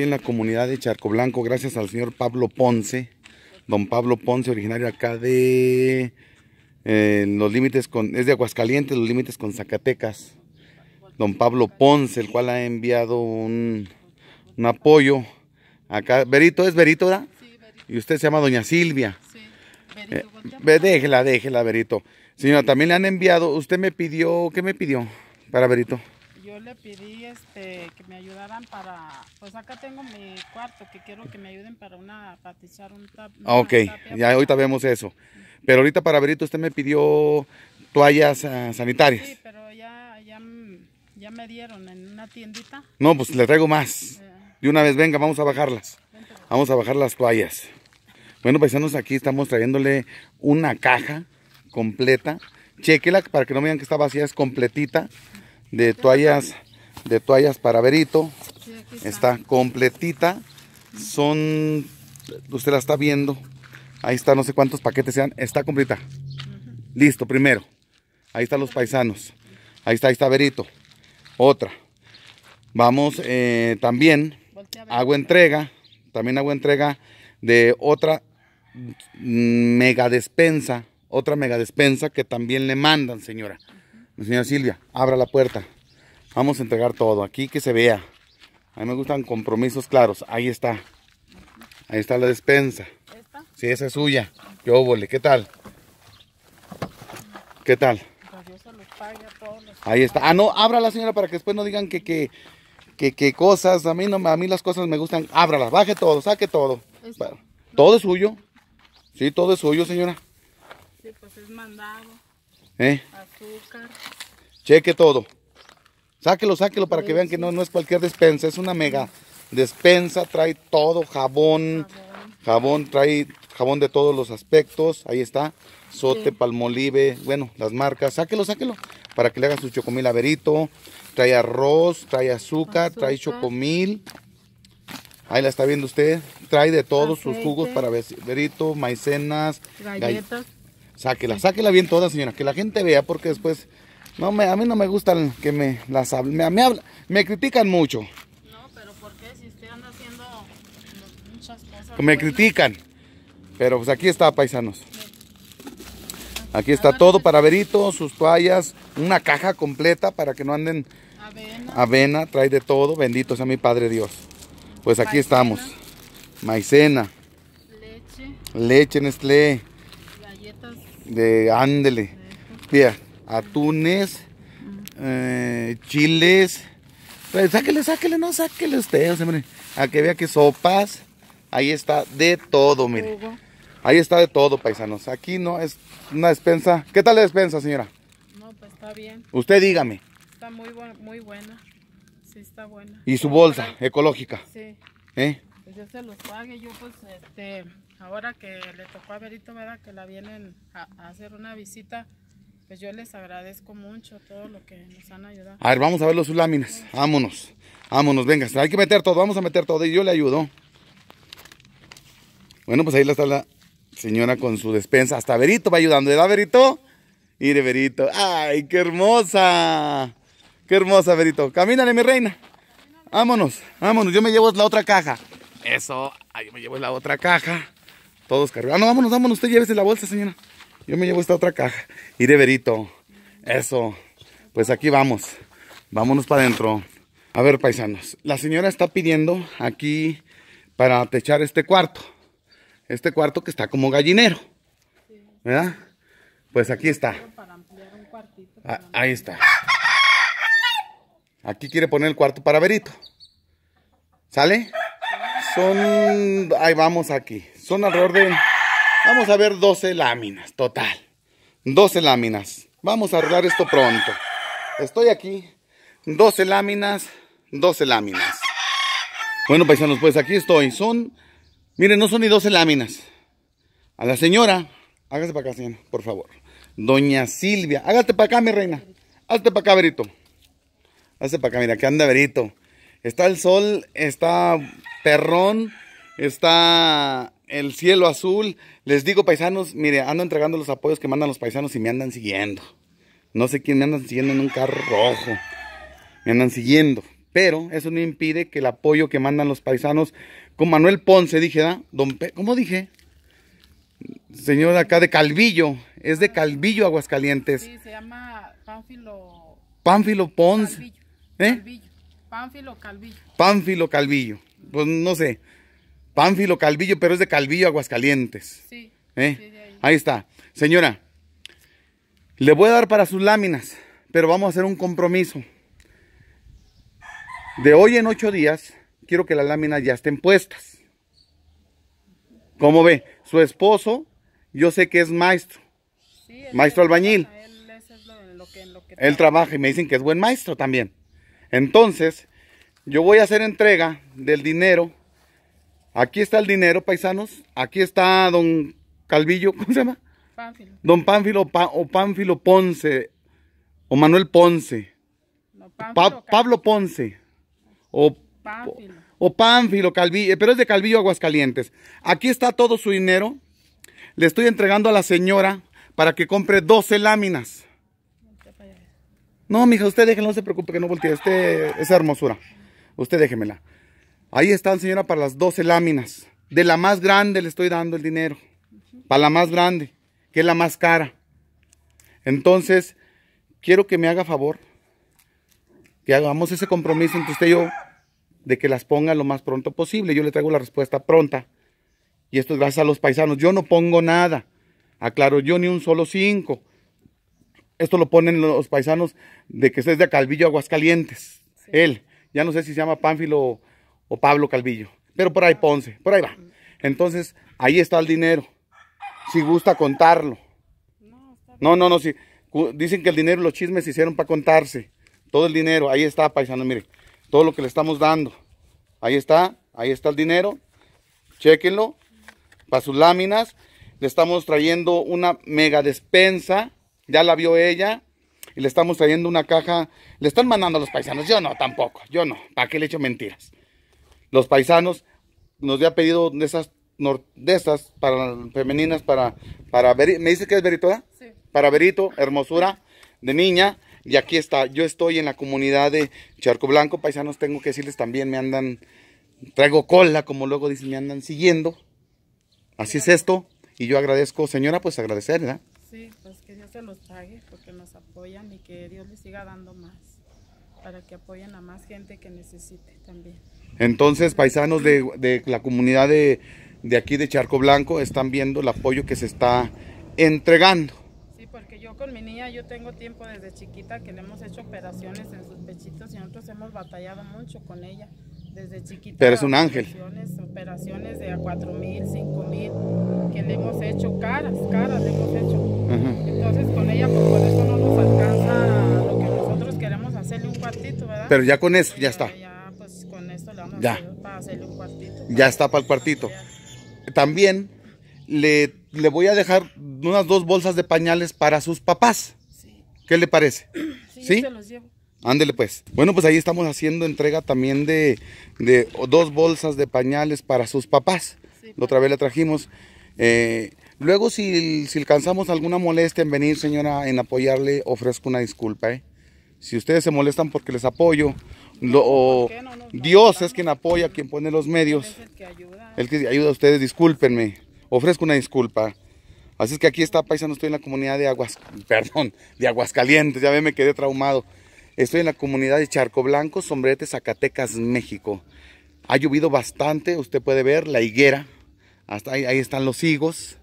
En la comunidad de Charco Blanco, gracias al señor Pablo Ponce, don Pablo Ponce, originario acá de eh, los límites con, es de Aguascalientes, los límites con Zacatecas. Don Pablo Ponce, el cual ha enviado un, apoyo acá. Berito, ¿es verito verdad? Sí, Berito. Y usted se llama Doña Silvia. Sí, eh, Berito. déjela, déjela, verito Señora, también le han enviado, usted me pidió, ¿qué me pidió para Verito yo le pedí este, que me ayudaran para, pues acá tengo mi cuarto, que quiero que me ayuden para una, un tap. Ah, ok, ya ahorita vemos eso. Pero ahorita para verito usted me pidió toallas ah, sanitarias. Sí, pero ya, ya, ya, me dieron en una tiendita. No, pues le traigo más. De una vez, venga, vamos a bajarlas. Vamos a bajar las toallas. Bueno, nos aquí estamos trayéndole una caja completa. Chequela para que no vean que está vacía, es completita de toallas, de toallas para verito. está. completita. Son, usted la está viendo. Ahí está, no sé cuántos paquetes sean. Está completa. Listo, primero. Ahí están los paisanos. Ahí está, ahí está Verito. Otra. Vamos eh, también. Hago entrega. También hago entrega de otra mega despensa. Otra mega despensa que también le mandan, señora señora Silvia, abra la puerta. Vamos a entregar todo, aquí que se vea. A mí me gustan compromisos claros. Ahí está. Ahí está la despensa. ¿Esta? Sí, esa es suya. Yo vole, ¿qué tal? ¿Qué tal? Ahí está. Ah, no, ábrala, señora, para que después no digan que, que, que, cosas. A mí, no, a mí las cosas me gustan. Ábrala, baje todo, saque todo. todo es suyo. Sí, todo es suyo, señora. Sí, pues es mandado. ¿Eh? Azúcar. Cheque todo. Sáquelo, sáquelo para que vean que no, no es cualquier despensa, es una mega despensa, trae todo, jabón, jabón, trae jabón de todos los aspectos, ahí está, sote, palmolive, bueno, las marcas, sáquelo, sáquelo, para que le hagan su chocomil verito, trae arroz, trae azúcar, trae chocomil, ahí la está viendo usted, trae de todos sus jugos para verito, maicenas, galletas, Sáquela, sáquela bien toda, señora, que la gente vea, porque después, no me, a mí no me gustan que me las hablen, me, me critican mucho. No, pero ¿por qué? Si usted anda haciendo muchas cosas. Me critican, pero pues aquí está, paisanos. Aquí está todo para veritos, sus toallas, una caja completa para que no anden avena, trae de todo, bendito sea mi Padre Dios. Pues aquí estamos. Maicena. Leche. Leche, Nestlé de ándele. Mira, atunes, eh, chiles. Pues, sáquele, sáquele, no sáquele usted, A que vea que sopas. Ahí está de todo, mire. Ahí está de todo, paisanos. Aquí no es una despensa. ¿Qué tal la despensa, señora? No, pues está bien. Usted dígame. Está muy, muy buena. Sí, está buena. ¿Y su bolsa ecológica? Sí. ¿Eh? pues yo se los pague. Yo pues este, ahora que le tocó a Berito, ¿verdad? Que la vienen a, hacer una visita, pues yo les agradezco mucho todo lo que nos han ayudado. A ver, vamos a ver los láminas. Vámonos, vámonos, venga, hay que meter todo, vamos a meter todo y yo le ayudo. Bueno, pues ahí está la señora con su despensa. Hasta Berito va ayudando, ¿verdad, Berito? de Berito. ¡Ay, qué hermosa! ¡Qué hermosa, Berito! Camínale, mi reina. Vámonos, vámonos. Yo me llevo la otra caja. Eso, ahí me llevo la otra caja. Todos cargados. Ah, no, vámonos, vámonos. Usted llévese la bolsa, señora. Yo me llevo esta otra caja. Y de verito. Eso. Pues aquí vamos. Vámonos para adentro. A ver, paisanos. La señora está pidiendo aquí para techar este cuarto. Este cuarto que está como gallinero. ¿Verdad? Pues aquí está. Ah, ahí está. Aquí quiere poner el cuarto para verito. ¿Sale? Son, ahí vamos aquí, son alrededor de, vamos a ver 12 láminas, total, 12 láminas. Vamos a arreglar esto pronto. Estoy aquí, 12 láminas, 12 láminas. Bueno, paisanos, pues aquí estoy. Son, miren, no son ni 12 láminas. A la señora, hágase para acá, señora, por favor. Doña Silvia, hágate para acá, mi reina. Hazte para acá, Berito. Hazte para acá, mira, que anda Verito. Está el sol, está perrón, está el cielo azul. Les digo, paisanos, mire, ando entregando los apoyos que mandan los paisanos y me andan siguiendo. No sé quién me andan siguiendo en un carro rojo. Me andan siguiendo. Pero eso no impide que el apoyo que mandan los paisanos con Manuel Ponce, dije, ¿verdad? Don Pe ¿cómo dije? Señor acá de Calvillo, es de Calvillo, Aguascalientes. Sí, se llama Pánfilo. Pánfilo Ponce. ¿Eh? Calvillo. Pánfilo Calvillo. Pánfilo Calvillo. Pues no sé. Pánfilo Calvillo, pero es de Calvillo, Aguascalientes. Sí. ¿Eh? ahí. está. Señora, le voy a dar para sus láminas, pero vamos a hacer un compromiso. De hoy en ocho días, quiero que las láminas ya estén puestas. ¿Cómo ve, su esposo, yo sé que es maestro, maestro albañil. Él, él trabaja y me dicen que es buen maestro también. Entonces, yo voy a hacer entrega del dinero. Aquí está el dinero, paisanos. Aquí está don Calvillo, ¿cómo se llama? Don Pánfilo o Pánfilo Ponce o Manuel Ponce. Pablo Ponce o o Pánfilo Calvillo, eh, pero es de Calvillo Aguascalientes. Aquí está todo su dinero. Le estoy entregando a la señora para que compre 12 láminas. No, mija, usted déjenlo, no se preocupe que no voltee. Este, esa hermosura. Usted déjemela. Ahí están, señora, para las 12 láminas. De la más grande le estoy dando el dinero. Para la más grande, que es la más cara. Entonces, quiero que me haga favor. Que hagamos ese compromiso entre usted y yo de que las ponga lo más pronto posible. Yo le traigo la respuesta pronta. Y esto es gracias a los paisanos. Yo no pongo nada. Aclaro, yo ni un solo cinco. Esto lo ponen los paisanos de que este es de Calvillo, Aguascalientes. Él, ya no sé si se llama Pánfilo o, Pablo Calvillo, pero por ahí Ponce, por ahí va. Entonces, ahí está el dinero. Si gusta contarlo. No, no, no, dicen que el dinero, los chismes se hicieron para contarse. Todo el dinero, ahí está, paisano, mire, todo lo que le estamos dando. Ahí está, ahí está el dinero. Chequenlo. Para sus láminas. Le estamos trayendo una mega despensa ya la vio ella y le estamos trayendo una caja. Le están mandando a los paisanos. Yo no, tampoco. Yo no. ¿Para qué le echo mentiras? Los paisanos nos había pedido de esas, de esas para, femeninas para, para ¿Me dice que es Berito? Sí. Para verito, hermosura de niña. Y aquí está. Yo estoy en la comunidad de Charco Blanco. Paisanos, tengo que decirles también, me andan... Traigo cola, como luego dicen, me andan siguiendo. Así es esto. Y yo agradezco, señora, pues agradecer, ¿verdad? Sí, pues que Dios se los pague porque nos apoyan y que Dios les siga dando más para que apoyen a más gente que necesite también. Entonces, paisanos de, la comunidad de, aquí de Charco Blanco están viendo el apoyo que se está entregando. Sí, porque yo con mi niña, yo tengo tiempo desde chiquita que le hemos hecho operaciones en sus pechitos y nosotros hemos batallado mucho con ella desde chiquita. Pero es un ángel. Operaciones, operaciones de a 4 mil, 5 mil, que le hemos hecho caras, caras le hemos hecho. Entonces con ella pues, por eso no nos alcanza lo que nosotros queremos hacerle un cuartito, ¿verdad? Pero ya con eso, ya está. ya pues con esto le vamos a hacer hacerle un cuartito. Ya está para el cuartito. También le, voy a dejar unas dos bolsas de pañales para sus papás. Sí. ¿Qué le parece? Sí, ¿Sí? se los llevo. Ándele pues. Bueno, pues ahí estamos haciendo entrega también de, dos bolsas de pañales para sus papás. La otra vez le trajimos. Eh, Luego, si, alcanzamos alguna molestia en venir, señora, en apoyarle, ofrezco una disculpa. ¿eh? Si ustedes se molestan porque les apoyo, lo, Dios es quien apoya, quien pone los medios. El que ayuda. a ustedes, discúlpenme. Ofrezco una disculpa. Así es que aquí está, paisano, estoy en la comunidad de Aguas, perdón, de Aguascalientes, ya me quedé traumado. Estoy en la comunidad de Charco Blanco, Sombrete, Zacatecas, México. Ha llovido bastante, usted puede ver la higuera, hasta ahí están los higos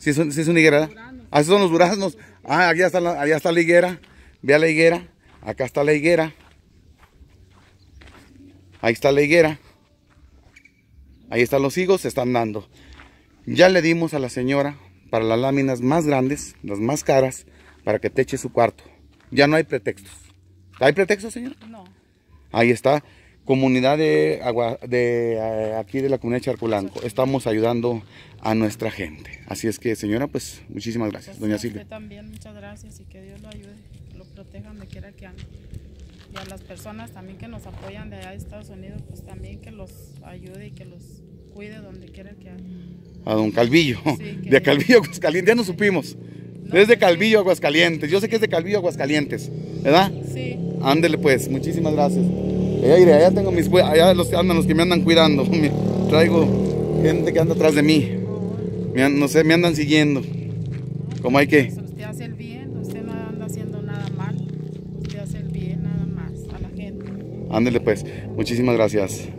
Sí, es, una higuera. Ah, esos son los duraznos. Ah, allá está, la, está la higuera. Vea la higuera. Acá está la higuera. Ahí está la higuera. Ahí están los higos, se están dando. Ya le dimos a la señora para las láminas más grandes, las más caras, para que te eche su cuarto. Ya no hay pretextos. ¿Hay pretextos, señor No. Ahí está comunidad de, agua, de eh, aquí de la comunidad de Charcolanco. Estamos ayudando a nuestra gente. Así es que, señora, pues muchísimas gracias. Pues Doña Silvia. también, muchas gracias y que Dios lo ayude, lo proteja donde quiera que ande. Y a las personas también que nos apoyan de allá de Estados Unidos, pues también que los ayude y que los cuide donde quiera que ande. A don Calvillo, sí, de Calvillo, Aguascalientes, ya nos supimos. Desde es de pues Calvillo, Aguascalientes. Yo sé que es de Calvillo, Aguascalientes, ¿verdad? Sí. Ándele pues, muchísimas gracias. Aire, allá tengo mis allá los andan los que me andan cuidando. traigo gente que anda atrás de mí. Me, no sé, me andan siguiendo. Como hay que. Pues usted hace el bien, usted no anda haciendo nada mal. Usted hace el bien nada más a la gente. Ándele pues. Muchísimas gracias.